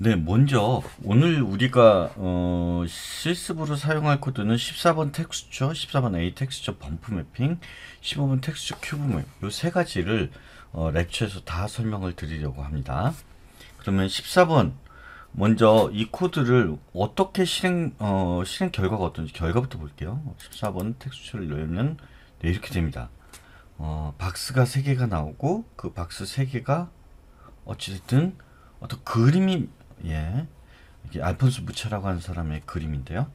네, 먼저 오늘 우리가 어, 실습으로 사용할 코드는 14번 텍스처, 14번 A 텍스처 범프 매핑, 15번 텍스처 큐브 맵이세 가지를 어, 랩처에서 다 설명을 드리려고 합니다. 그러면 14번 먼저 이 코드를 어떻게 실행 어, 실행 결과가 어떤지 결과부터 볼게요. 14번 텍스처를 열면 네, 이렇게 됩니다. 어, 박스가 3개가 나오고 그 박스 3개가 어찌됐든 어떤 그림이 예 알폰스 무차라고 하는 사람의 그림인데요.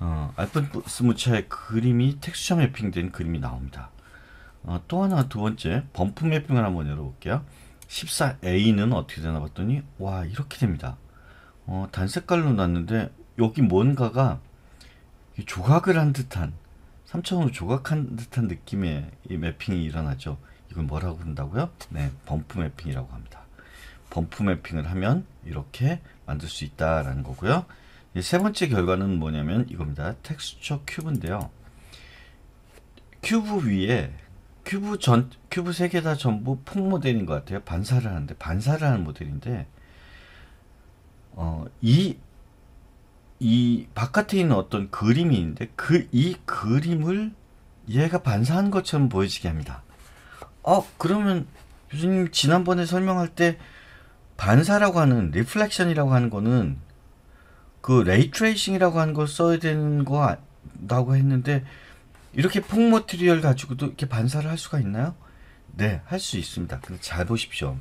어, 알폰스 무차의 그림이 텍스처 매핑된 그림이 나옵니다. 어, 또 하나 두 번째 범프 매핑을 한번 열어볼게요. 14A는 어떻게 되나 봤더니 와 이렇게 됩니다. 어, 단색깔로 났는데 여기 뭔가가 조각을 한 듯한 3차원으로 조각한 듯한 느낌의 이 매핑이 일어나죠. 이걸 뭐라고 그다고요 네, 범프 매핑이라고 합니다. 범프 매핑을 하면 이렇게 만들 수 있다라는 거고요. 세 번째 결과는 뭐냐면 이겁니다. 텍스처 큐브인데요. 큐브 위에 큐브 전 큐브 세 개 다 전부 폭 모델인 것 같아요. 반사를 하는데 반사를 하는 모델인데 어, 이, 이 바깥에 있는 어떤 그림이 있는데 그 이 그림을 얘가 반사한 것처럼 보여지게 합니다. 어, 그러면 교수님 지난번에 설명할 때 반사라고 하는 리플렉션이라고 하는 거는 그 레이트레이싱이라고 하는 걸 써야 되는 거라고 아, 했는데 이렇게 폭머트리얼 가지고도 이렇게 반사를 할 수가 있나요? 네, 할 수 있습니다. 근데 잘 보십시오.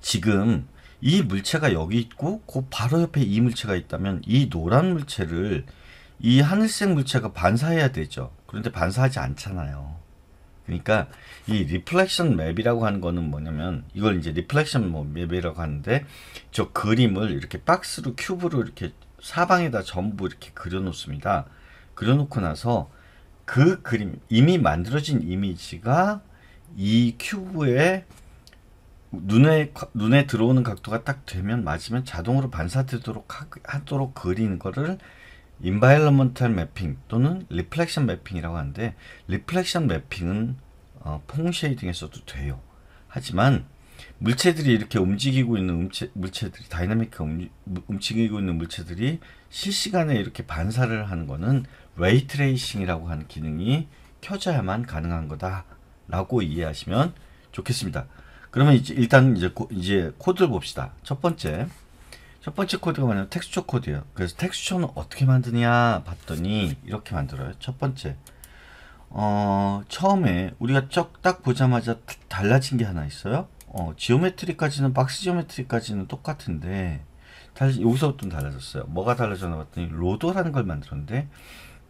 지금 이 물체가 여기 있고 그 바로 옆에 이 물체가 있다면 이 노란 물체를 이 하늘색 물체가 반사해야 되죠. 그런데 반사하지 않잖아요. 그러니까 이 리플렉션 맵이라고 하는 거는 뭐냐면 이걸 이제 리플렉션 맵이라고 하는데 저 그림을 이렇게 박스로 큐브로 이렇게 사방에다 전부 이렇게 그려놓습니다. 그려놓고 나서 그 그림 이미 만들어진 이미지가 이큐브에 눈에 눈에 들어오는 각도가 딱 되면 맞으면 자동으로 반사되도록 하, 하도록 그리는 거를 인바일러먼탈 매핑 또는 리플렉션 매핑이라고 하는데 리플렉션 매핑은 어, 폼 쉐이딩에서도 돼요. 하지만 물체들이 이렇게 움직이고 있는 음체, 물체들이 다이나믹하게 움직이고 있는 물체들이 실시간에 이렇게 반사를 하는 거는 레이트레이싱이라고 하는 기능이 켜져야만 가능한 거다라고 이해하시면 좋겠습니다. 그러면 이제 일단 이제 고, 이제 코드를 봅시다. 첫 번째. 첫 번째 코드가 뭐냐면 텍스처 코드예요. 그래서 텍스처는 어떻게 만드냐 봤더니 이렇게 만들어요. 첫 번째. 어, 처음에 우리가 쩍딱 보자마자 달라진 게 하나 있어요. 어, 지오메트리까지는 박스 지오메트리까지는 똑같은데 다시 여기서부터 달라졌어요. 뭐가 달라졌나 봤더니 로더라는 걸 만들었는데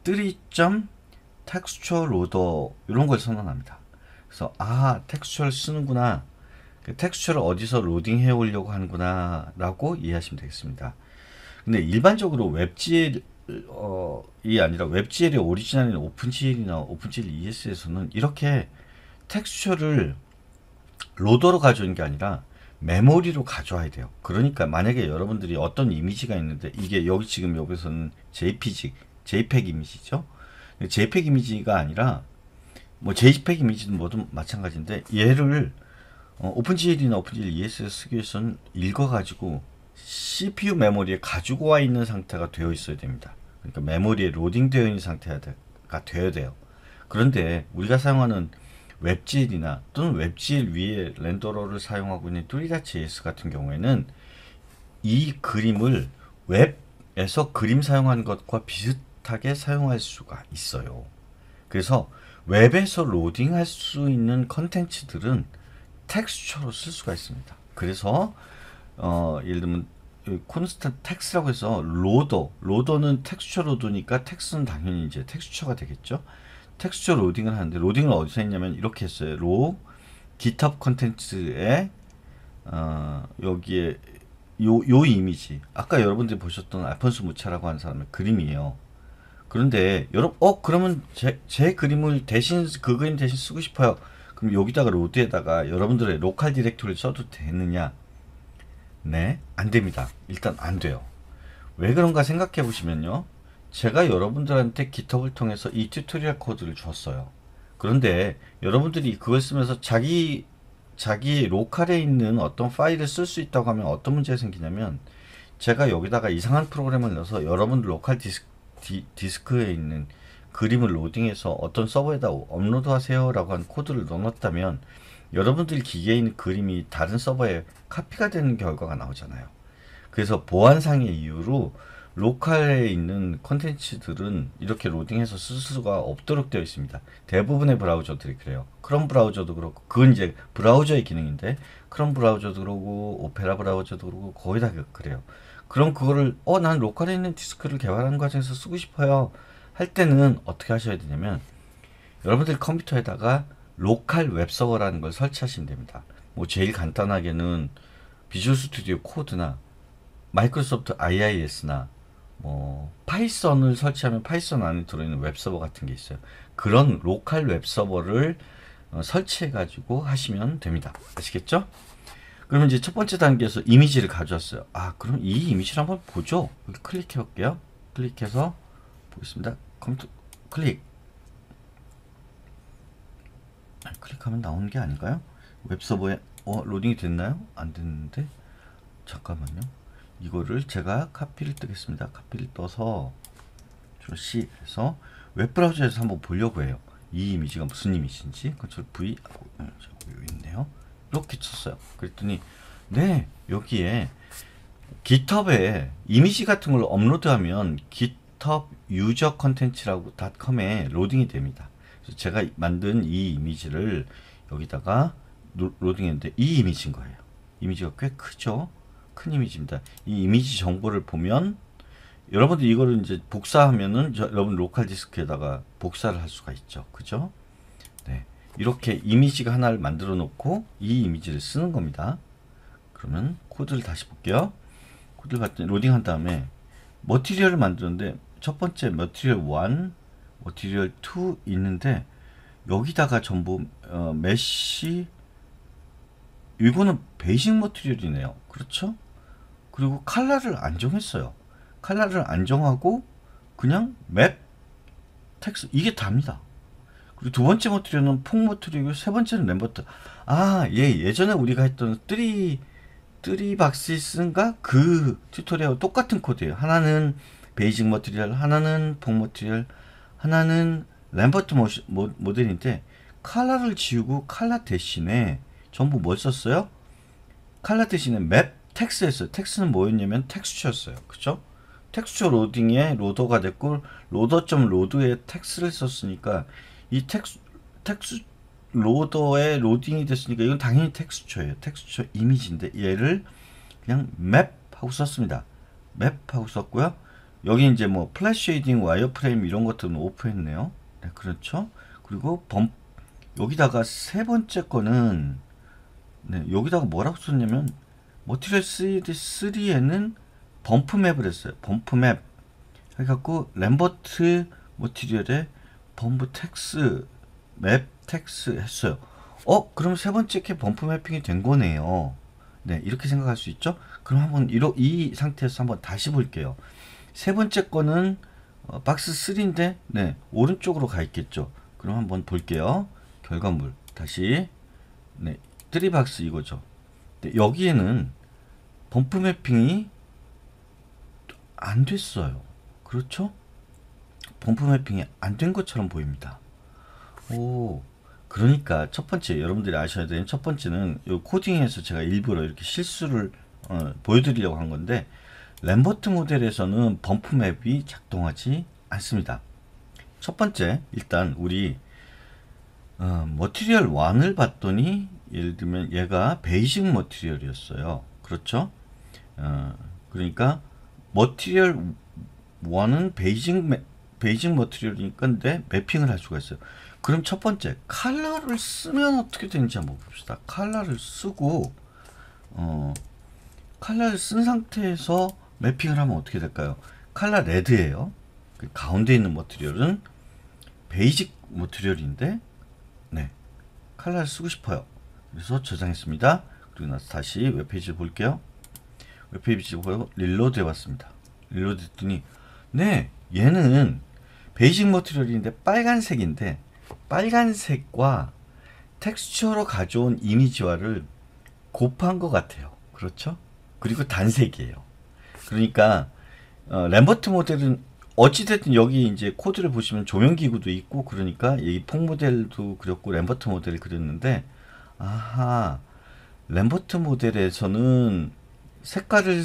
3점 텍스처 로더 이런 걸 선언합니다. 그래서 아 텍스처를 쓰는구나 그 텍스처를 어디서 로딩해 오려고 하는구나 라고 이해하시면 되겠습니다. 근데 일반적으로 웹GL 어, 이 아니라 웹GL의 오리지널인 오픈GL이나 오픈GL ES에서는 이렇게 텍스처를 로더로 가져오는 게 아니라 메모리로 가져와야 돼요. 그러니까 만약에 여러분들이 어떤 이미지가 있는데 이게 여기 지금 여기서는 JPG, JPEG 이미지죠. JPEG 이미지가 아니라 뭐 JPEG 이미지는 뭐든 마찬가지인데 얘를 어, 오픈GL이나 오픈GL ESS 쓰기 위서는 읽어가지고 CPU 메모리에 가지고 와 있는 상태가 되어 있어야 됩니다. 그러니까 메모리에 로딩되어 있는 상태가 되어야 돼요. 그런데 우리가 사용하는 웹GL이나 또는 웹GL 위에 렌더러를 사용하고 있는 뚜리다 JS 같은 경우에는 이 그림을 웹에서 그림 사용한 것과 비슷하게 사용할 수가 있어요. 그래서 웹에서 로딩할 수 있는 컨텐츠들은 텍스처로 쓸 수가 있습니다. 그래서 어, 예를 들면 콘스턴 텍스라고 해서 로더, 로더는 텍스처로 두니까 텍스는 당연히 이제 텍스처가 되겠죠. 텍스처 로딩을 하는데 로딩을 어디서 했냐면 이렇게 했어요. 로 g i 컨텐츠에 어, 여기에 요, 요 이미지 아까 여러분들이 보셨던 알폰스 무차라고 하는 사람의 그림이에요. 그런데 여러분 어 그러면 제, 제 그림을 대신 그 그림 대신 쓰고 싶어요. 그럼 여기다가 로드에다가 여러분들의 로컬 디렉토리를 써도 되느냐? 네, 안 됩니다. 일단 안 돼요. 왜 그런가 생각해 보시면요. 제가 여러분들한테 기텁을 통해서 이 튜토리얼 코드를 줬어요. 그런데 여러분들이 그걸 쓰면서 자기 자기 로컬에 있는 어떤 파일을 쓸 수 있다고 하면 어떤 문제가 생기냐면 제가 여기다가 이상한 프로그램을 넣어서 여러분들 로컬 디스 디, 디스크에 있는 그림을 로딩해서 어떤 서버에다 업로드 하세요 라고 한 코드를 넣어놨다면 여러분들 기계에 있는 그림이 다른 서버에 카피가 되는 결과가 나오잖아요. 그래서 보안상의 이유로 로컬에 있는 컨텐츠들은 이렇게 로딩해서 쓸 수가 없도록 되어 있습니다. 대부분의 브라우저들이 그래요. 크롬 브라우저도 그렇고 그건 이제 브라우저의 기능인데 크롬 브라우저도 그러고 오페라 브라우저도 그러고 거의 다 그, 그래요. 그럼 그거를 어 난 로컬에 있는 디스크를 개발하는 과정에서 쓰고 싶어요. 할 때는 어떻게 하셔야 되냐면 여러분들 컴퓨터에다가 로컬 웹서버라는 걸 설치하시면 됩니다. 뭐 제일 간단하게는 비주얼 스튜디오 코드나 마이크로소프트 IIS나 뭐 파이썬을 설치하면 파이썬 안에 들어있는 웹서버 같은 게 있어요. 그런 로컬 웹서버를 어, 설치해 가지고 하시면 됩니다. 아시겠죠? 그러면 이제 첫 번째 단계에서 이미지를 가져왔어요. 아 그럼 이 이미지를 한번 보죠. 클릭해 볼게요. 클릭해서 보겠습니다. 검토 클릭 클릭하면 나오는 게아닌까요 웹서버에 어 로딩이 됐나요? 안 됐는데 잠깐만요 이거를 제가 카피를 뜨겠습니다 카피를 떠서 컨트 C 해서 웹브라우저에서 한번 보려고 해요 이 이미지가 무슨 이미지인지 컨트 V 하고 어, 있네요 이렇게 쳤어요 그랬더니 네 여기에 깃허브에 이미지 같은 걸 업로드하면 깃 laptop 컨텐츠라고 닷컴에 로딩이 됩니다. 그래서 제가 만든 이 이미지를 여기다가 로딩했는데 이 이미지인 거예요. 이미지가 꽤 크죠? 큰 이미지입니다. 이 이미지 정보를 보면 여러분들 이거를 이제 복사하면은 저, 여러분 로컬 디스크에다가 복사를 할 수가 있죠. 그죠? 네. 이렇게 이미지가 하나를 만들어 놓고 이 이미지를 쓰는 겁니다. 그러면 코드를 다시 볼게요. 코드를 봤더니 로딩한 다음에 머티리얼을 만드는데 첫 번째 머티리얼 1, 머티리얼 2 있는데 여기다가 전부 어, 메쉬 이거는 베이싱 머티리얼이네요. 그렇죠? 그리고 칼라를 안 정했어요. 칼라를 안 정하고 그냥 맵, 텍스 이게 답니다. 그리고 두 번째 머티리얼은 폭 머티리얼이고 세 번째는 램버트. 아, 예, 예전에 우리가 했던 3 3박스슨가그 튜토리얼 똑같은 코드예요. 하나는 베이직 머티리얼, 하나는 복 머티리얼, 하나는 램버트 모델인데 칼라를 지우고 칼라 대신에 전부 뭘 뭐 썼어요? 칼라 대신에 맵 텍스 했어요. 텍스는 뭐였냐면 텍스처였어요. 그쵸? 텍스처 로딩에 로더가 됐고 로더.로드에 점 텍스를 썼으니까 이 텍스, 텍스 로더에 로딩이 됐으니까 이건 당연히 텍스처예요. 텍스처 이미지인데 얘를 그냥 맵 하고 썼습니다. 맵 하고 썼고요. 여기 이제 뭐 플래시 쉐이딩, 와이어프레임 이런 것들은 오프했네요. 네, 그렇죠. 그리고 범 여기다가 세 번째 거는 네, 여기다가 뭐라고 썼냐면 머티리얼 3에는 범프맵을 했어요. 범프맵 해갖고 램버트 머티리얼에 범프 텍스 맵 텍스 했어요. 어? 그럼 세 번째 게 범프 맵핑이 된 거네요. 네, 이렇게 생각할 수 있죠? 그럼 한번 이러, 이 상태에서 한번 다시 볼게요. 세 번째 거는 어, 박스 3인데 네 오른쪽으로 가 있겠죠. 그럼 한번 볼게요. 결과물 다시 네트박스 이거죠. 네, 여기에는 범프 매핑이 안 됐어요. 그렇죠? 범프 매핑이 안 된 것처럼 보입니다. 오, 그러니까 첫 번째 여러분들이 아셔야 되는 첫 번째는 요 코딩에서 제가 일부러 이렇게 실수를 어, 보여드리려고 한 건데 램버트 모델에서는 범프 맵이 작동하지 않습니다. 첫 번째, 일단 우리 어, 머티리얼 1을 봤더니 예를 들면 얘가 베이직 머티리얼이었어요. 그렇죠? 어, 그러니까 머티리얼 1은 베이직 베이직 머티리얼이니까 근데 매핑을 할 수가 있어요. 그럼 첫 번째 칼라를 쓰면 어떻게 되는지 한번 봅시다. 칼라를 쓰고 어, 칼라를 쓴 상태에서 매핑을 하면 어떻게 될까요? 칼라 레드예요. 그 가운데 있는 머티리얼은 베이직 머티리얼인데 네 칼라를 쓰고 싶어요. 그래서 저장했습니다. 그리고 나서 다시 웹페이지를 볼게요. 웹페이지 보고 릴로드 해봤습니다. 릴로드 했더니 네 얘는 베이직 머티리얼인데 빨간색인데 빨간색과 텍스처로 가져온 이미지화를 곱한 것 같아요. 그렇죠? 그리고 단색이에요. 그러니까 어, 램버트 모델은 어찌됐든 여기 이제 코드를 보시면 조명기구도 있고 그러니까 이 폭 모델도 그렸고 램버트 모델을 그렸는데 아하 램버트 모델에서는 색깔을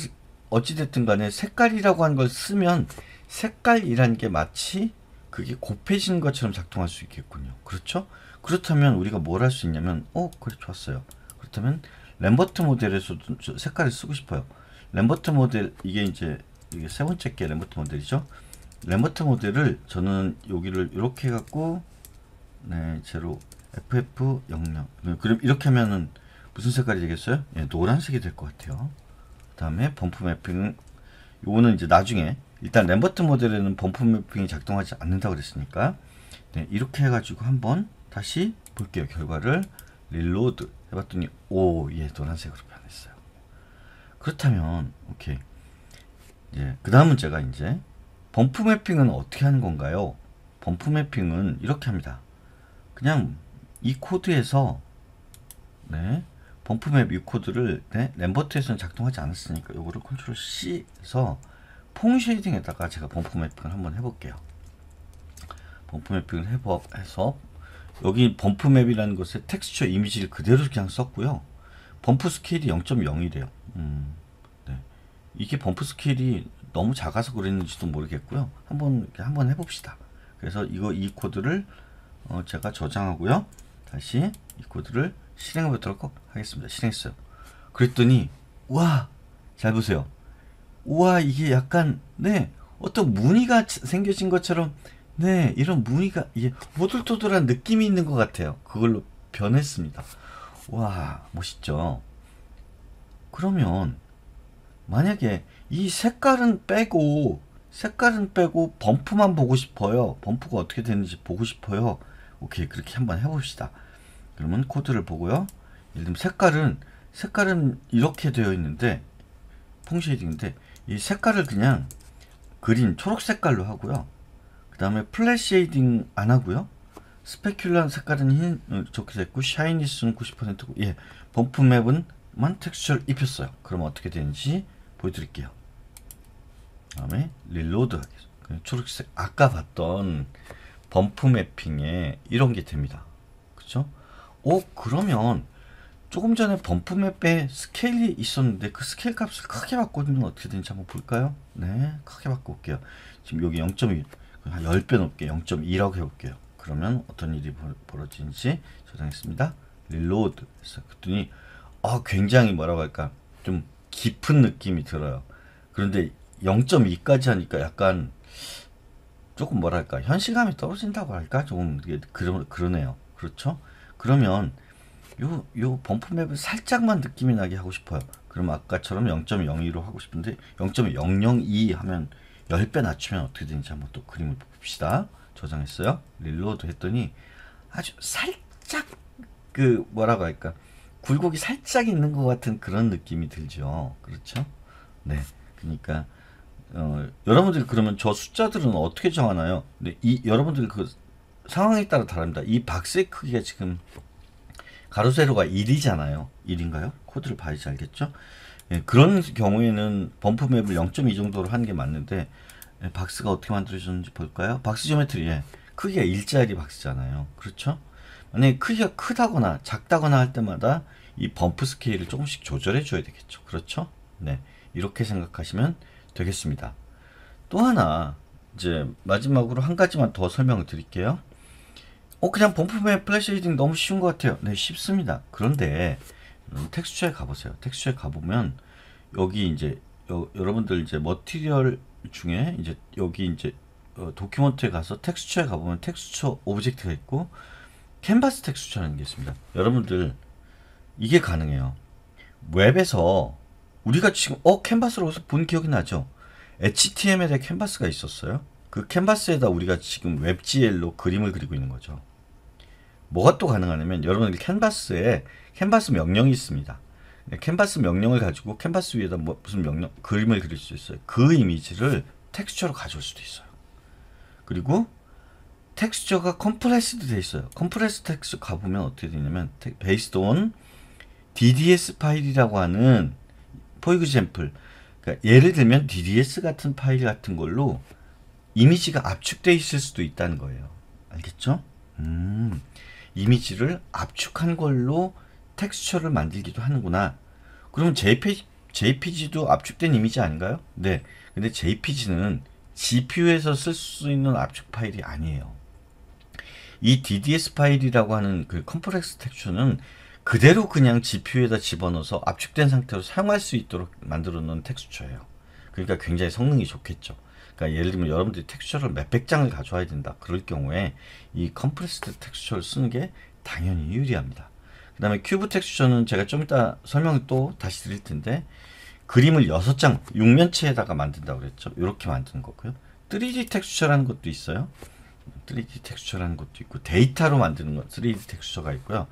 어찌됐든 간에 색깔이라고 한 걸 쓰면 색깔이란 게 마치 그게 곱해진 것처럼 작동할 수 있겠군요. 그렇죠? 그렇다면 우리가 뭘 할 수 있냐면 어 그래 좋았어요. 그렇다면 램버트 모델에서도 색깔을 쓰고 싶어요. 램버트 모델 이게 이제 이게 세 번째 게 램버트 모델이죠. 램버트 모델을 저는 여기를 이렇게 해갖고 네 제로 FF 00 네, 그럼 이렇게 하면은 무슨 색깔이 되겠어요? 네, 노란색이 될 것 같아요. 그 다음에 범프 맵핑 요거는 이제 나중에 일단 램버트 모델에는 범프 맵핑이 작동하지 않는다고 그랬으니까 네, 이렇게 해가지고 한번 다시 볼게요. 결과를 릴로드 해봤더니 오 예 노란색으로 그렇다면 오케이. 이제 예, 그 다음 문제가 이제 범프 매핑은 어떻게 하는 건가요? 범프 매핑은 이렇게 합니다. 그냥 이 코드에서 네 범프 맵 이 코드를 네, 램버트에서는 작동하지 않았으니까 이거를 컨트롤 C에서 폼 쉐이딩에다가 제가 범프 매핑을 한번 해볼게요. 범프 매핑을 해서 여기 범프 맵이라는 것에 텍스처 이미지를 그대로 그냥 썼고요. 범프 스케일이 0.0이래요. 음, 네. 이게 범프 스케일이 너무 작아서 그랬는지도 모르겠고요. 한번 한번 해봅시다. 그래서 이거 이 코드를 어, 제가 저장하고요. 다시 이 코드를 실행해 보도록 하겠습니다. 실행했어요. 그랬더니 우와잘 보세요. 우와 이게 약간 네 어떤 무늬가 생겨진 것처럼 네 이런 무늬가 이게 오들토돌한 느낌이 있는 것 같아요. 그걸로 변했습니다. 와 멋있죠. 그러면 만약에 이 색깔은 빼고 색깔은 빼고 범프만 보고 싶어요. 범프가 어떻게 되는지 보고 싶어요. 오케이 그렇게 한번 해봅시다. 그러면 코드를 보고요. 예를 들면 색깔은 색깔은 이렇게 되어 있는데 펑쉐이딩인데 이 색깔을 그냥 그린 초록 색깔로 하고요. 그 다음에 플랫 쉐이딩 안 하고요. 스페큘런 색깔은 흰 적혀져 어, 고 샤이니스는 90%고 예 범프 맵은 만 텍스처를 입혔어요. 그럼 어떻게 되는지 보여드릴게요. 다음에 릴로드 하겠습니다. 초록색 아까 봤던 범프 매핑에 이런 게 됩니다. 그쵸? 오 그러면 조금 전에 범프 맵에 스케일이 있었는데 그 스케일 값을 크게 바꾸는 어떻게 되는지 한번 볼까요? 네 크게 바꿔볼게요. 지금 여기 0.1한 10배 높게 0.2라고 해볼게요. 그러면 어떤 일이 벌어지는지 저장했습니다. 릴로드 했어요. 그랬더니 어, 굉장히 뭐라고 할까 좀 깊은 느낌이 들어요. 그런데 0.2까지 하니까 약간 조금 뭐랄까 현실감이 떨어진다고 할까 조금 그러, 그러네요. 그렇죠? 그러면 요, 요 범프맵을 살짝만 느낌이 나게 하고 싶어요. 그럼 아까처럼 0.02로 하고 싶은데 0.002 하면 10배 낮추면 어떻게 되는지 한번 또 그림을 봅시다. 저장했어요. 릴로드 했더니 아주 살짝 그 뭐라고 할까 굴곡이 살짝 있는 것 같은 그런 느낌이 들죠. 그렇죠? 네. 그러니까 어, 여러분들 그러면 저 숫자들은 어떻게 정하나요? 네, 이여러분들그 상황에 따라 다릅니다. 이 박스의 크기가 지금 가로 세로가 1이잖아요. 1인가요? 코드를 봐야지 알겠죠? 예, 그런 경우에는 범프 맵을 0.2 정도로 하는 게 맞는데 예, 박스가 어떻게 만들어졌는지 볼까요? 박스 지오메트리 예. 크기가 1짜리 박스잖아요. 그렇죠? 만약에 크기가 크다거나 작다거나 할 때마다 이 범프 스케일을 조금씩 조절해 줘야 되겠죠. 그렇죠? 네. 이렇게 생각하시면 되겠습니다. 또 하나 이제 마지막으로 한 가지만 더 설명을 드릴게요. 어 그냥 범프맨 플래시 헤딩 너무 쉬운 것 같아요. 네 쉽습니다. 그런데 음, 텍스처에 가보세요. 텍스처에 가보면 여기 이제 여, 러분들 이제 머티리얼 중에 이제 여기 이제 어, 도큐먼트에 가서 텍스처에 가보면 텍스처 오브젝트가 있고 캔버스 텍스처라는 게 있습니다. 여러분들 이게 가능해요. 웹에서 우리가 지금 어 캔버스로 해서 본 기억이 나죠? HTML에 캔버스가 있었어요. 그 캔버스에다 우리가 지금 웹GL로 그림을 그리고 있는 거죠. 뭐가 또 가능하냐면 여러분들 캔버스에 캔버스 명령이 있습니다. 네, 캔버스 명령을 가지고 캔버스 위에다 뭐 무슨 명령 그림을 그릴 수 있어요. 그 이미지를 텍스처로 가져올 수도 있어요. 그리고 텍스처가 컴프레스드 돼 있어요. 컴프레스 텍스 가보면 어떻게 되냐면 베이스드 온 DDS 파일이라고 하는 포이그 샘플 그러니까 예를 들면 DDS 같은 파일 같은 걸로 이미지가 압축돼 있을 수도 있다는 거예요. 알겠죠? 음, 이미지를 압축한 걸로 텍스처를 만들기도 하는구나. 그럼 JPG, JPG도 압축된 이미지 아닌가요? 네. 근데 JPG는 GPU에서 쓸 수 있는 압축 파일이 아니에요. 이 DDS 파일이라고 하는 그 컴플렉스 텍스처는 그대로 그냥 GPU에다 집어넣어서 압축된 상태로 사용할 수 있도록 만들어 놓은 텍스처예요. 그러니까 굉장히 성능이 좋겠죠. 그러니까 예를 들면 여러분들이 텍스처를 몇백 장을 가져와야 된다. 그럴 경우에 이 컴프레스드 텍스처를 쓰는 게 당연히 유리합니다. 그 다음에 큐브 텍스처는 제가 좀 이따 설명을 또 다시 드릴 텐데 그림을 6장, 6면체에다가 만든다고 그랬죠. 이렇게 만든 거고요. 3D 텍스처라는 것도 있어요. 3D 텍스처라는 것도 있고 데이터로 만드는 것 3D 텍스처가 있고요.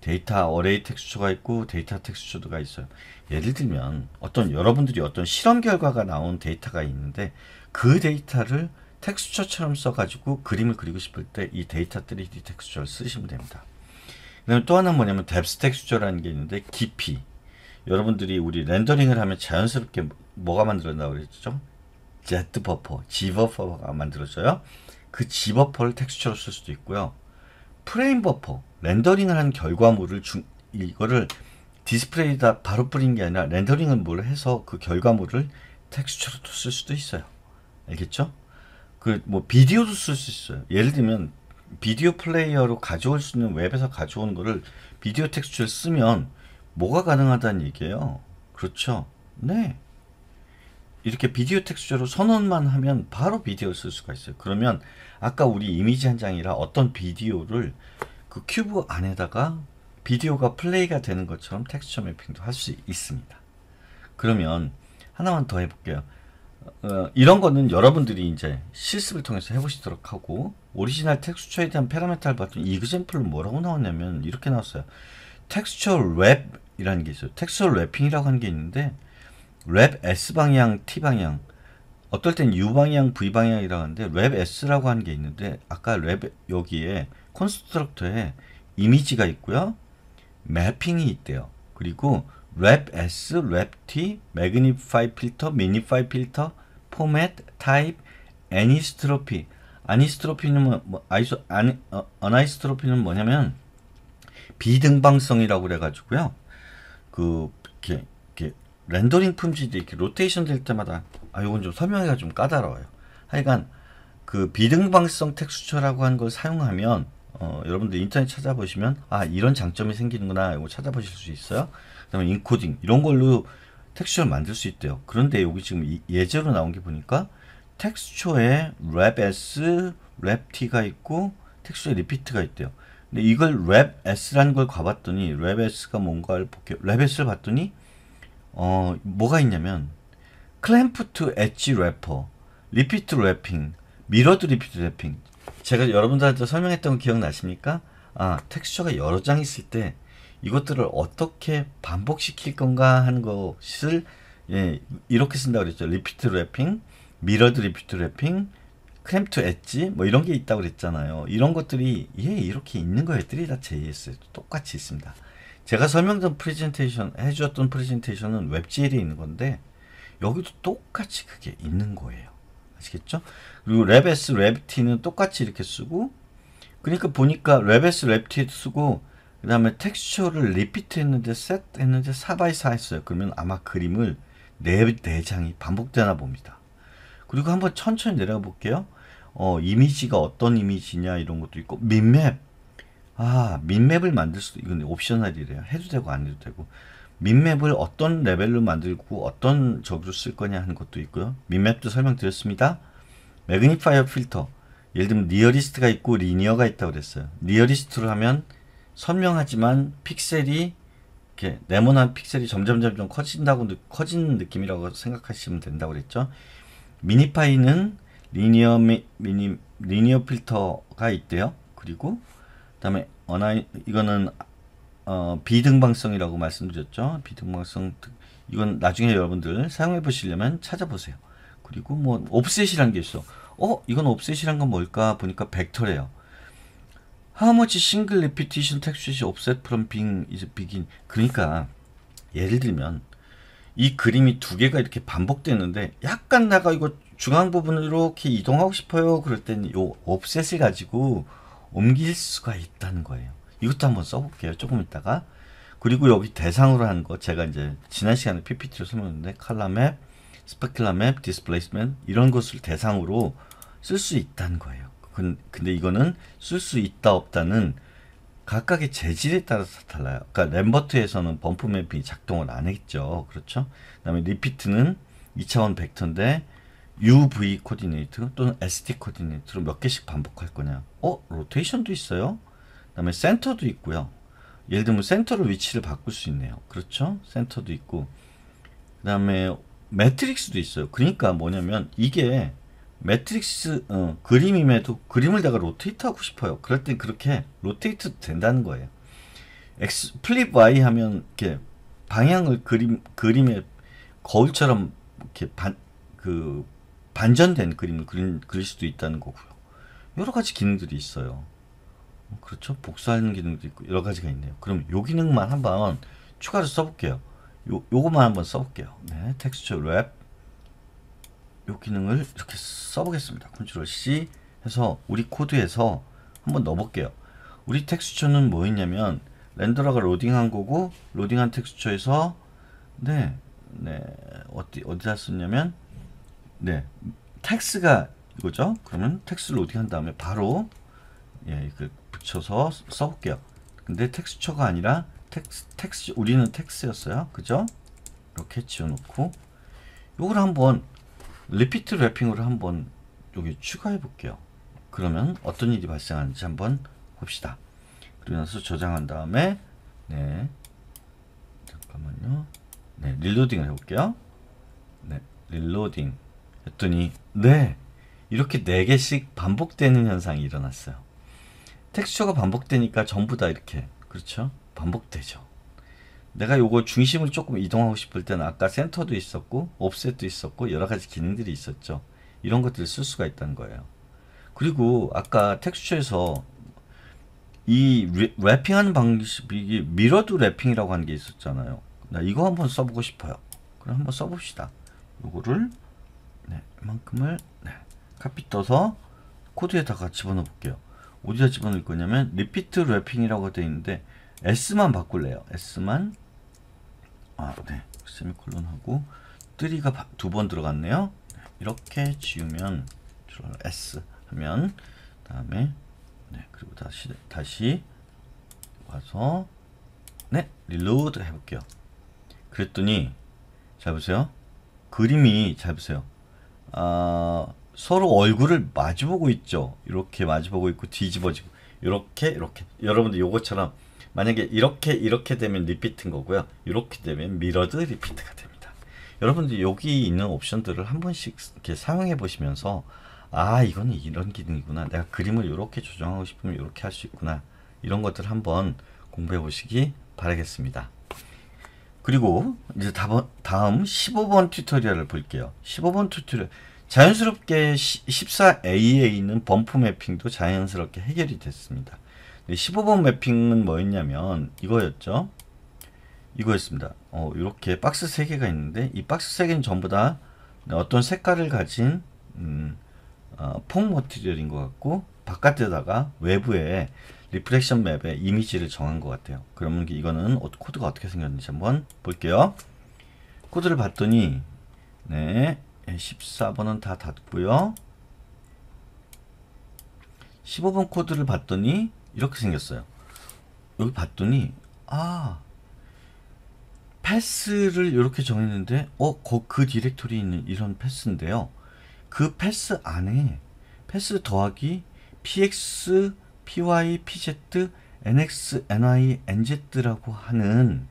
데이터 어레이 텍스처가 있고 데이터 텍스처가 있어요. 예를 들면 어떤 여러분들이 어떤 실험 결과가 나온 데이터가 있는데 그 데이터를 텍스처처럼 써가지고 그림을 그리고 싶을 때 이 데이터 3D 텍스처를 쓰시면 됩니다. 그다음에 또 하나 뭐냐면 뎁스 텍스처라는 게 있는데 깊이 여러분들이 우리 렌더링을 하면 자연스럽게 뭐가 만들어진다고 그랬죠? 제 버퍼, G 버퍼가 만들어져요. 그지버퍼를 텍스처로 쓸 수도 있고요. 프레임 버퍼, 렌더링을 한 결과물을 중, 이거를 디스플레이에다 바로 뿌린 게 아니라 렌더링을 뭘 해서 그 결과물을 텍스처로 쓸 수도 있어요. 알겠죠? 그 뭐 비디오도 쓸 수 있어요. 예를 들면 비디오 플레이어로 가져올 수 있는 웹에서 가져온 거를 비디오 텍스처를 쓰면 뭐가 가능하다는 얘기예요. 그렇죠? 네. 이렇게 비디오 텍스처로 선언만 하면 바로 비디오 를쓸 수가 있어요. 그러면 아까 우리 이미지 한 장이라 어떤 비디오를 그 큐브 안에다가 비디오가 플레이가 되는 것처럼 텍스처 매핑도 할 수 있습니다. 그러면 하나만 더 해볼게요. 어, 이런 거는 여러분들이 이제 실습을 통해서 해보시도록 하고 오리지널 텍스처에 대한 파라메터를 봤더니 이그젠플은 뭐라고 나왔냐면 이렇게 나왔어요. 텍스처 랩이라는 게 있어요. 텍스처 랩핑이라고 하는 게 있는데 랩 S 방향, T 방향. 어떨 땐 U 방향, V 방향이라고 하는데 랩 S라고 하는 게 있는데 아까 랩 여기에 콘스트럭터에 이미지가 있고요. 매핑이 있대요. 그리고 랩 S, 랩 T, 매그니파이 필터, 미니파이 필터, 포맷, 타입, 애니스트로피. 아니스트로피는 뭐, 아이소, 아니, 어, 어나이스트로피는 뭐냐면 비등방성이라고 그래가지고요. 그 이렇게 렌더링 품질이 이렇게 로테이션 될 때마다 아이건좀 설명하기가 좀 까다로워요. 하여간 그 비등방성 텍스처라고 하는 걸 사용하면 어, 여러분들 인터넷 찾아보시면 아 이런 장점이 생기는구나 이거 찾아보실 수 있어요. 그다음에 인코딩 이런 걸로 텍스처를 만들 수 있대요. 그런데 여기 지금 예제로 나온 게 보니까 텍스처에 랩 S, 랩 T가 있고 텍스처에 리피트가 있대요. 근데 이걸 랩 S라는 걸 가봤더니 랩 S가 뭔가를 볼게요. 랩 S를 봤더니 어, 뭐가 있냐면 클램프 투 엣지 래퍼, 리피트 래핑, 미러드 리피트 래핑. 제가 여러분들한테 설명했던 거 기억나십니까? 아, 텍스처가 여러 장 있을 때 이것들을 어떻게 반복시킬 건가 하는 것을 예, 이렇게 쓴다고 그랬죠. 리피트 래핑, 미러드 리피트 래핑, 크램프 엣지 뭐 이런 게 있다고 그랬잖아요. 이런 것들이 예, 이렇게 있는 거 애들이 다 JS에도 똑같이 있습니다. 제가 설명드린 프레젠테이션 해주었던 프레젠테이션은 웹젤에 있는 건데 여기도 똑같이 그게 있는 거예요. 아시겠죠? 그리고 랩S 랩티는 똑같이 이렇게 쓰고 그러니까 보니까 랩S 랩티 쓰고 그 다음에 텍스처를 리피트 했는데 셋 했는데 4x4 했어요. 그러면 아마 그림을 네, 네, 장이 반복되나 봅니다. 그리고 한번 천천히 내려가 볼게요. 어, 이미지가 어떤 이미지냐 이런 것도 있고 민맵 아, 민맵을 만들 수도, 이건 옵셔널이래요. 해도 되고 안 해도 되고. 민맵을 어떤 레벨로 만들고 어떤 적으로 쓸 거냐 하는 것도 있고요. 민맵도 설명드렸습니다. 매그니파이어 필터. 예를 들면 리어리스트가 있고 리니어가 있다고 그랬어요. 리어리스트로 하면 선명하지만 픽셀이 이렇게 네모난 픽셀이 점점 점점 커진다고 커지는 느낌이라고 생각하시면 된다고 그랬죠. 미니파이는 리니어 미, 미니 리니어 필터가 있대요. 그리고 그다음에 어나 이거는 어, 비등방성이라고 말씀드렸죠. 비등방성 이건 나중에 여러분들 사용해 보시려면 찾아보세요. 그리고 뭐옵셋이란게 있어. 어, 이건 옵셋이란 건 뭘까 보니까 벡터래요. How much single repetition text is offset from being is begin. 그러니까 예를 들면 이 그림이 두 개가 이렇게 반복되는데 약간 나가 이거 중앙 부분으로 이렇게 이동하고 싶어요. 그럴 때는 요 옵셋을 가지고 옮길 수가 있다는 거예요. 이것도 한번 써볼게요. 조금 있다가. 그리고 여기 대상으로 한거 제가 이제 지난 시간에 PPT로 설명했는데 칼라맵, 스펙큘라맵, 디스플레이스먼 이런 것을 대상으로 쓸 수 있다는 거예요. 근데 이거는 쓸 수 있다 없다는 각각의 재질에 따라서 달라요. 그러니까 램버트에서는 범프 맵이 작동을 안 했죠. 그렇죠? 그 다음에 리피트는 2차원 벡터인데 UV 코디네이트 또는 s d 코디네이트로 몇 개씩 반복할 거냐 어? 로테이션도 있어요 그 다음에 센터도 있고요 예를 들면 센터로 위치를 바꿀 수 있네요 그렇죠? 센터도 있고 그 다음에 매트릭스도 있어요 그러니까 뭐냐면 이게 매트릭스 어, 그림임에도 그림을 다가 로테이트 하고 싶어요 그럴 땐 그렇게 로테이트 된다는 거예요 X, 플립 Y 하면 이렇게 방향을 그림, 그림의 거울처럼 이렇게 반, 그 반전된 그림을 그린, 그릴 수도 있다는 거고요. 여러 가지 기능들이 있어요. 어, 그렇죠? 복사하는 기능도 있고 여러 가지가 있네요. 그럼 요 기능만 한번 추가로 써볼게요. 요, 요것만 한번 써볼게요. 네, 텍스처 랩. 요 기능을 이렇게 써보겠습니다. 컨트롤 C 해서 우리 코드에서 한번 넣어볼게요. 우리 텍스처는 뭐있냐면 렌더러가 로딩한 거고 로딩한 텍스처에서 네, 네 어디 어디다 썼냐면 네, 텍스가 이거죠. 그러면 텍스를 어떻한 다음에 바로 예, 그 붙여서 써볼게요. 근데 텍스처가 아니라 텍스, 텍스 우리는 텍스였어요. 그죠? 이렇게 지어놓고 이걸 한번 리피트 래핑으로 한번 여기 추가해 볼게요. 그러면 어떤 일이 발생하는지 한번 봅시다. 그러면서 저장한 다음에 네 잠깐만요. 네 릴로딩을 해볼게요. 네 릴로딩 했더니 네 이렇게 네 개씩 반복되는 현상이 일어났어요. 텍스처가 반복되니까 전부 다 이렇게 그렇죠? 반복되죠. 내가 요거 중심을 조금 이동하고 싶을 때는 아까 센터도 있었고 옵셋도 있었고 여러 가지 기능들이 있었죠. 이런 것들을 쓸 수가 있다는 거예요. 그리고 아까 텍스처에서 이 랩핑하는 방식이 미러드 랩핑이라고 하는 게 있었잖아요. 나 이거 한번 써보고 싶어요. 그럼 한번 써봅시다. 요거를 네, 이만큼을 네, 카피 떠서 코드에다가 집어넣어 볼게요. 어디다 집어넣을 거냐면 리피트 래핑이라고 되어 있는데 S만 바꿀래요. S만 아, 네. 세미콜론 하고 3가두 번 들어갔네요. 네, 이렇게 지우면 S 하면 다음에 네, 그리고 다시 다시 와서 네, 릴로드 해 볼게요. 그랬더니 잘 보세요. 그림이 잘 보세요. 어, 서로 얼굴을 마주보고 있죠. 이렇게 마주보고 있고 뒤집어지고 이렇게 이렇게 여러분들 요것처럼 만약에 이렇게 이렇게 되면 리피트인 거고요. 이렇게 되면 미러드 리피트가 됩니다. 여러분들 여기 있는 옵션들을 한 번씩 이렇게 사용해 보시면서 아이건 이런 기능이구나. 내가 그림을 이렇게 조정하고 싶으면 이렇게 할 수 있구나. 이런 것들 한번 공부해 보시기 바라겠습니다. 그리고 이제 다음 15번 튜토리얼을 볼게요. 15번 튜토리얼. 자연스럽게 14A에 있는 범프 매핑도 자연스럽게 해결이 됐습니다. 15번 매핑은 뭐였냐면 이거였죠. 이거였습니다. 어, 이렇게 박스 3개가 있는데 이 박스 3개는 전부 다 어떤 색깔을 가진 음, 어, 폭 머티리얼인 것 같고 바깥에다가 외부에 리프렉션 맵의 이미지를 정한 것 같아요. 그러면 이거는 어, 코드가 어떻게 생겼는지 한번 볼게요. 코드를 봤더니 네 14번은 예, 다 닫고요. 15번 코드를 봤더니 이렇게 생겼어요. 여기 봤더니 아 패스를 이렇게 정했는데 어그 디렉토리 있는 이런 패스인데요. 그 패스 안에 패스 더하기 px PY, PZ, NX, n i NZ라고 하는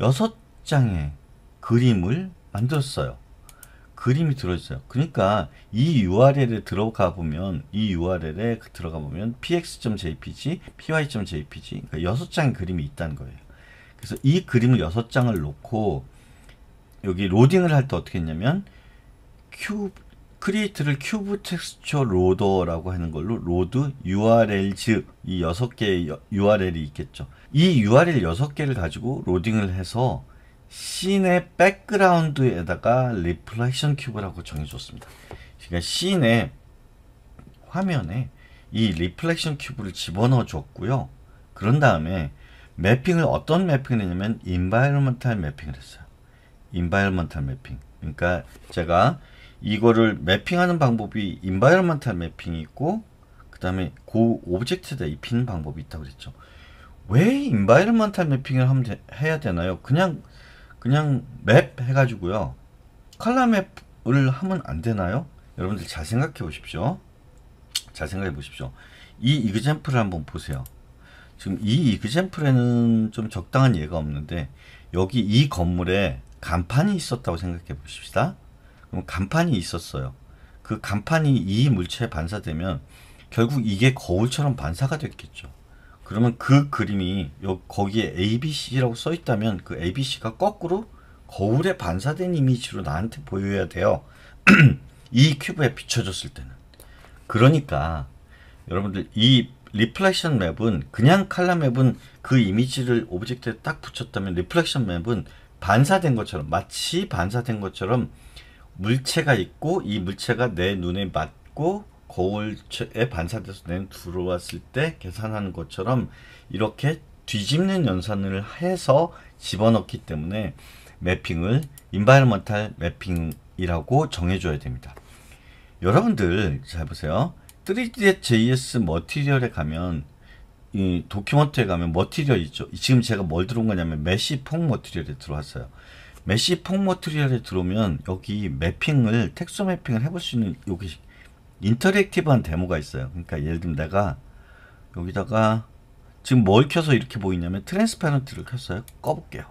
여섯 장의 그림을 만들었어요. 그림이 들어있어요. 그러니까 이 URL에 들어가 보면 이 URL에 들어가 보면 px.jpg, py.jpg 그러니까 여 장의 그림이 있다는 거예요. 그래서 이 그림을 여 장을 놓고 여기 로딩을 할 때 어떻게 했냐면 큐브 크리에이트를 큐브 텍스처 로더라고 하는 걸로 로드 URL 즉이 6개의 URL이 있겠죠. 이 URL 6개를 가지고 로딩을 해서 씬의 백그라운드에다가 리플렉션 큐브라고 정해줬습니다. 그러니까 씬의 화면에 이 리플렉션 큐브를 집어넣어 줬고요. 그런 다음에 매핑을 어떤 매핑을 했냐면 인바이러먼탈 매핑을 했어요. 인바이러먼탈 매핑. 그러니까 제가 이거를 매핑하는 방법이 인바이러먼탈 매핑이 있고 그 다음에 고 오브젝트에다 입히는 방법이 있다고 그랬죠. 왜 인바이러먼탈 매핑을 하면 되, 해야 되나요? 그냥 그냥 맵 해가지고요. 컬러 맵을 하면 안 되나요? 여러분들 잘 생각해 보십시오. 잘 생각해 보십시오. 이 이그젠플을 한번 보세요. 지금 이 이그젠플에는 좀 적당한 예가 없는데 여기 이 건물에 간판이 있었다고 생각해 보십시다. 뭐 간판이 있었어요. 그 간판이 이 물체에 반사되면 결국 이게 거울처럼 반사가 됐겠죠. 그러면 그 그림이 거기에 ABC라고 써 있다면 그 ABC가 거꾸로 거울에 반사된 이미지로 나한테 보여야 돼요. 이 큐브에 비춰졌을 때는. 그러니까 여러분들 이 리플렉션 맵은 그냥 칼라 맵은 그 이미지를 오브젝트에 딱 붙였다면 리플렉션 맵은 반사된 것처럼 마치 반사된 것처럼 물체가 있고 이 물체가 내 눈에 맞고 거울에 반사돼서 내 들어왔을 때 계산하는 것처럼 이렇게 뒤집는 연산을 해서 집어넣기 때문에 매핑을 인바이러먼탈 매핑이라고 정해줘야 됩니다. 여러분들 잘 보세요. 3 d j s 머티리얼에 가면 이 도큐먼트에 가면 머티리얼 있죠. 지금 제가 뭘 들어온 거냐면 메시 폭 머티리얼에 들어왔어요. 메시 폭모트리얼에 들어오면 여기 매핑을 텍스트 매핑을 해볼 수 있는 여기 인터랙티브한 데모가 있어요. 그러니까 예를 들면 내가 여기다가 지금 뭘 켜서 이렇게 보이냐면 트랜스페런트를 켰어요. 꺼볼게요.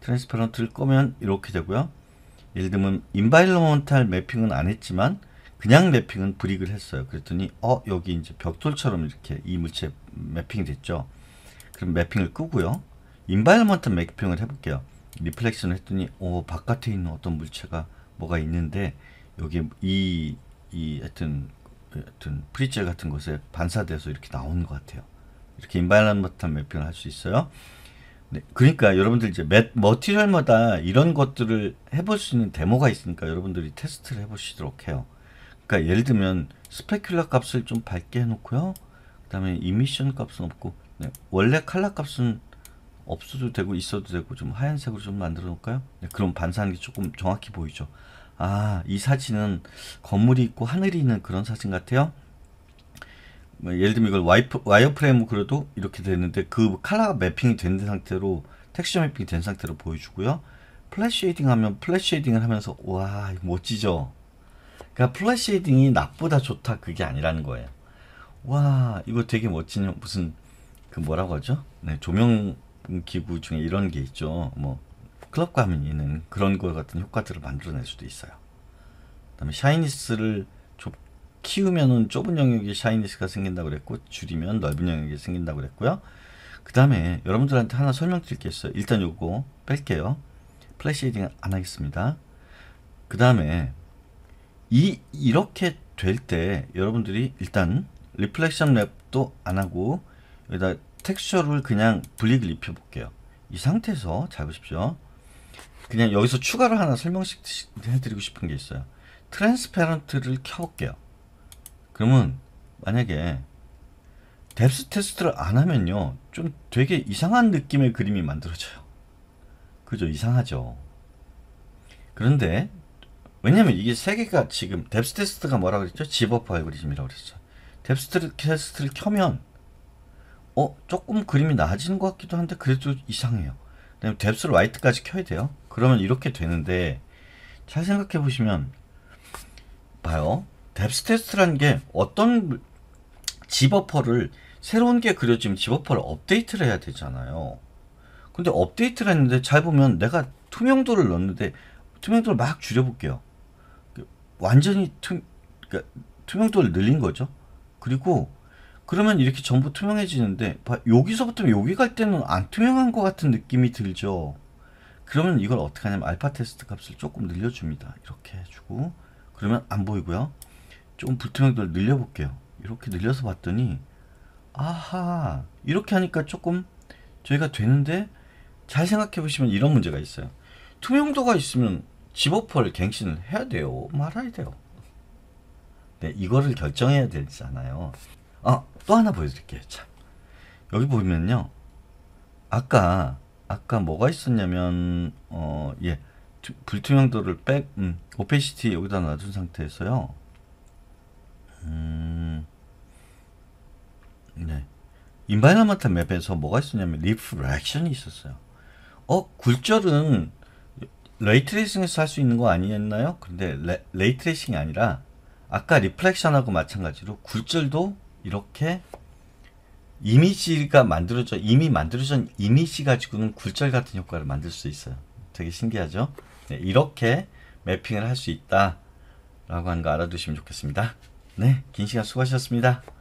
트랜스페런트를 꺼면 이렇게 되고요. 예를 들면 인바이러먼탈 매핑은 안 했지만 그냥 매핑은 브릭을 했어요. 그랬더니 어 여기 이제 벽돌처럼 이렇게 이 물체 매핑이 됐죠. 그럼 매핑을 끄고요. 인바일먼탈 이 매핑을 해볼게요. 리플렉션을 했더니 어 바깥에 있는 어떤 물체가 뭐가 있는데 여기 이, 이 하여튼 하여튼 프리젤 같은 것에 반사돼서 이렇게 나오는 것 같아요. 이렇게 인발란버탄 바 매핑을 할 수 있어요. 네, 그러니까 여러분들 이제 매, 머티리얼마다 이런 것들을 해볼 수 있는 데모가 있으니까 여러분들이 테스트를 해보시도록 해요. 그러니까 예를 들면 스페큘러 값을 좀 밝게 해놓고요. 그 다음에 이미션 값은 없고 네, 원래 칼라 값은 없어도 되고 있어도 되고 좀 하얀색으로 좀 만들어 놓을까요? 네, 그럼 반사하는 게 조금 정확히 보이죠. 아, 이 사진은 건물이 있고 하늘이 있는 그런 사진 같아요. 뭐, 예를 들면 이걸 와이프, 와이어프레임으로 그래도 이렇게 되는데 그 컬러가 매핑이 된 상태로 텍스처 매핑이 된 상태로 보여주고요. 플래시 쉐이딩 하면 플래시 쉐이딩을 하면서 와 멋지죠. 그러니까 플래시 쉐이딩이 나쁘다 좋다 그게 아니라는 거예요. 와 이거 되게 멋진 무슨 그 뭐라고 하죠? 네 조명 기구 중에 이런 게 있죠. 뭐 클럽감이 있는 그런 것 같은 효과들을 만들어낼 수도 있어요. 그다음에 샤이니스를 좀 키우면은 좁은 영역에 샤이니스가 생긴다고 그랬고 줄이면 넓은 영역이 생긴다고 그랬고요. 그다음에 여러분들한테 하나 설명드릴 게요 일단 요거 뺄게요. 플래시 딩안 하겠습니다. 그다음에 이 이렇게 될 때 여러분들이 일단 리플렉션 랩도 안 하고 여기다 텍스처를 그냥 블릭을 입혀볼게요. 이 상태에서 잘 보십시오. 그냥 여기서 추가를 하나 설명해드리고 싶은 게 있어요. 트랜스페런트를 켜볼게요. 그러면 만약에 뎁스 테스트를 안 하면요. 좀 되게 이상한 느낌의 그림이 만들어져요. 그죠? 이상하죠. 그런데 왜냐면 이게 세 개가 지금 뎁스 테스트가 뭐라고 그랬죠? 집업 알고리즘이라고 그랬죠. 뎁스 테스트를 켜면 어 조금 그림이 나아진것 같기도 한데 그래도 이상해요. 그다음에 뎁스를 이트까지 켜야 돼요. 그러면 이렇게 되는데 잘 생각해 보시면 봐요. 뎁스 테스트라는 게 어떤 집어퍼를 새로운 게 그려지면 집어퍼를 업데이트를 해야 되잖아요. 근데 업데이트를 했는데 잘 보면 내가 투명도를 넣었는데 투명도를 막 줄여볼게요. 완전히 투, 그러니까 투명도를 늘린 거죠. 그리고 그러면 이렇게 전부 투명해지는데 여기서부터 여기 갈 때는 안 투명한 것 같은 느낌이 들죠. 그러면 이걸 어떻게 하냐면 알파 테스트 값을 조금 늘려줍니다. 이렇게 해주고 그러면 안 보이고요. 조금 불투명도를 늘려볼게요. 이렇게 늘려서 봤더니 아하 이렇게 하니까 조금 저희가 되는데 잘 생각해 보시면 이런 문제가 있어요. 투명도가 있으면 집어펄 갱신을 해야 돼요. 말아야 돼요. 네, 이거를 결정해야 되잖아요. 아, 어, 또 하나 보여드릴게요. 참. 여기 보면요. 아까, 아까 뭐가 있었냐면, 어, 예. 불투명도를 백, 음, 오페시티 여기다 놔둔 상태에서요. 음, 네. 인바이러먼트 맵에서 뭐가 있었냐면, 리프렉션이 있었어요. 어, 굴절은 레이트레이싱에서 할 수 있는 거 아니었나요? 근데 레, 레이트레이싱이 아니라, 아까 리플렉션하고 마찬가지로 굴절도 이렇게 이미지가 만들어져 이미 만들어진 이미지 가지고는 굴절 같은 효과를 만들 수 있어요. 되게 신기하죠? 네, 이렇게 매핑을 할 수 있다라고 하는 거 알아두시면 좋겠습니다. 네, 긴 시간 수고하셨습니다.